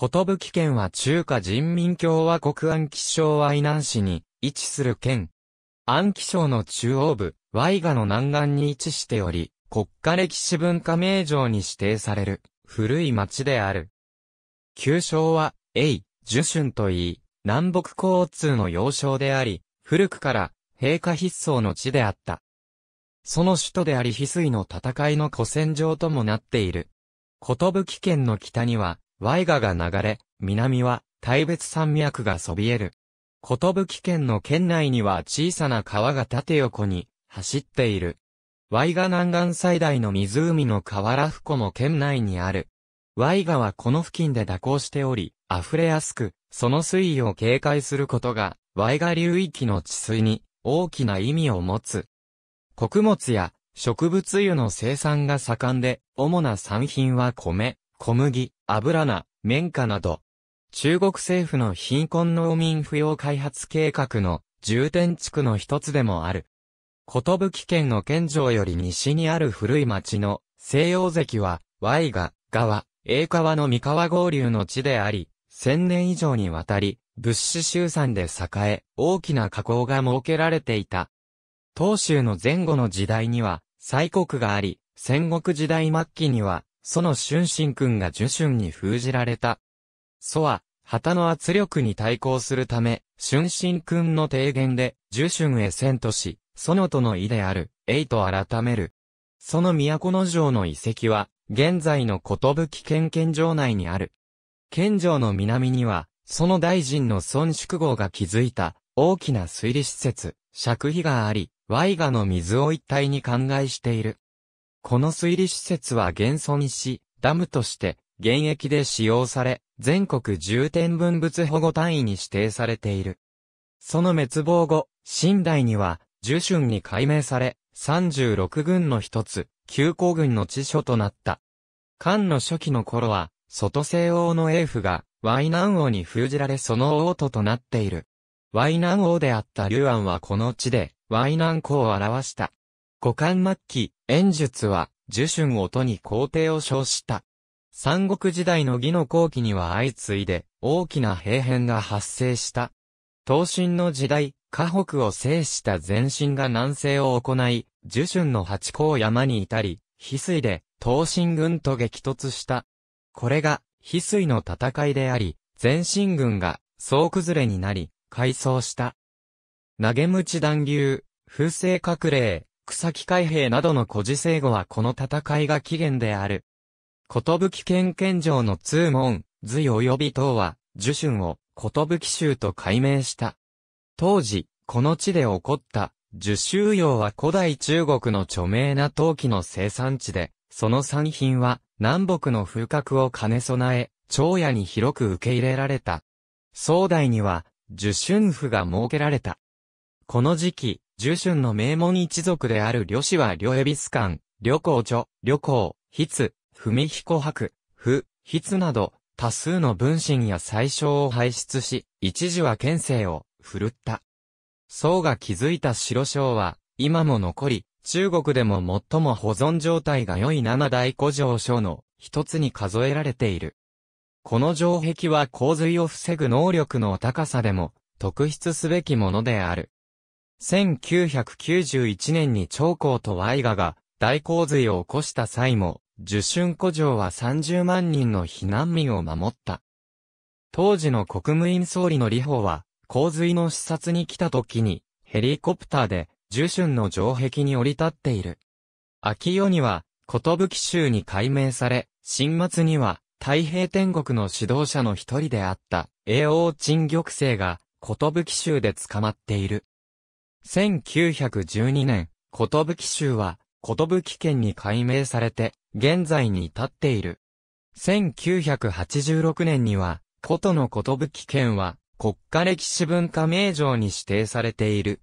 ことぶき県は中華人民共和国安徽省愛南市に位置する県。安徽省の中央部、ワイガの南岸に位置しており、国家歴史文化名城に指定される古い町である。旧称は、エシ樹春といい、南北交通の要衝であり、古くから陛下筆奏の地であった。その首都であり翡翠の戦いの古戦場ともなっている。ことぶき県の北には、ワイガが流れ、南は大別山脈がそびえる。ことぶき県の県内には小さな川が縦横に走っている。ワイガ南岸最大の湖の河原湖も県内にある。ワイガはこの付近で蛇行しており、溢れやすく、その水位を警戒することが、ワイガ流域の治水に大きな意味を持つ。穀物や植物油の生産が盛んで、主な産品は米、小麦、油菜、綿花など、中国政府の貧困農民扶養開発計画の重点地区の一つでもある。ことぶき県の県城より西にある古い町の西洋関は、Y が、川、A 川の三河合流の地であり、千年以上にわたり、物資集散で栄え、大きな加工が設けられていた。東州の前後の時代には、西国があり、戦国時代末期には、その春進君が樹春に封じられた。蘇は、旗の圧力に対抗するため、春進君の提言で、樹春へ遷都し、そのとの意である、栄と改める。その都の城の遺跡は、現在の寿県県城内にある。県城の南には、その大臣の孫宿号が築いた、大きな水利施設、石碑があり、ワイガの水を一体に灌漑している。この水利施設は現存し、ダムとして現役で使用され、全国重点文物保護単位に指定されている。その滅亡後、清代には、樹春に改名され、36軍の一つ、旧皇軍の地所となった。漢の初期の頃は、外西欧の英夫が、ワイナン王に封じられその王都となっている。ワイナン王であった劉安はこの地で、ワイナン公を表した。五漢末期、演術は、樹春をとに皇帝を称した。三国時代の義の後期には相次いで、大きな兵変が発生した。東進の時代、河北を制した前進が南西を行い、樹春の八甲山に至り、翡翠で、東進軍と激突した。これが、翡翠の戦いであり、前進軍が、総崩れになり、改装した。投げ鞭断牛、風勢隠れ、草木海兵などの古事聖語はこの戦いが起源である。ことぶき県県城の通門、図及び等は、樹春を、ことぶき州と改名した。当時、この地で起こった、樹州用は古代中国の著名な陶器の生産地で、その産品は、南北の風格を兼ね備え、長野に広く受け入れられた。宋代には、樹春府が設けられた。この時期、従春の名門一族である呂氏は呂恵比寿館、呂公著、呂公、筆、文彦博、不、筆など、多数の文臣や宰相を輩出し、一時は県政を、振るった。宋が築いた白章は、今も残り、中国でも最も保存状態が良い七大古城章の一つに数えられている。この城壁は洪水を防ぐ能力の高さでも特筆すべきものである。1991年に長江とワイガが大洪水を起こした際も、受春古城は30万人の避難民を守った。当時の国務院総理の李鵬は、洪水の視察に来た時に、ヘリコプターで、受春の城壁に降り立っている。秋夜には、き州に改名され、新末には、太平天国の指導者の一人であった、栄王陳玉成が、き州で捕まっている。1912年、ことぶき州は、ことぶき県に改名されて、現在に至っている。1986年には、ことのことぶき県は、国家歴史文化名城に指定されている。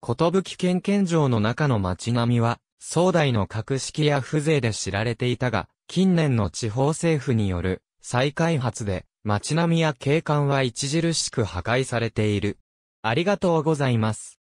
ことぶき県県城の中の街並みは、壮大の格式や風情で知られていたが、近年の地方政府による再開発で、街並みや景観は著しく破壊されている。ありがとうございます。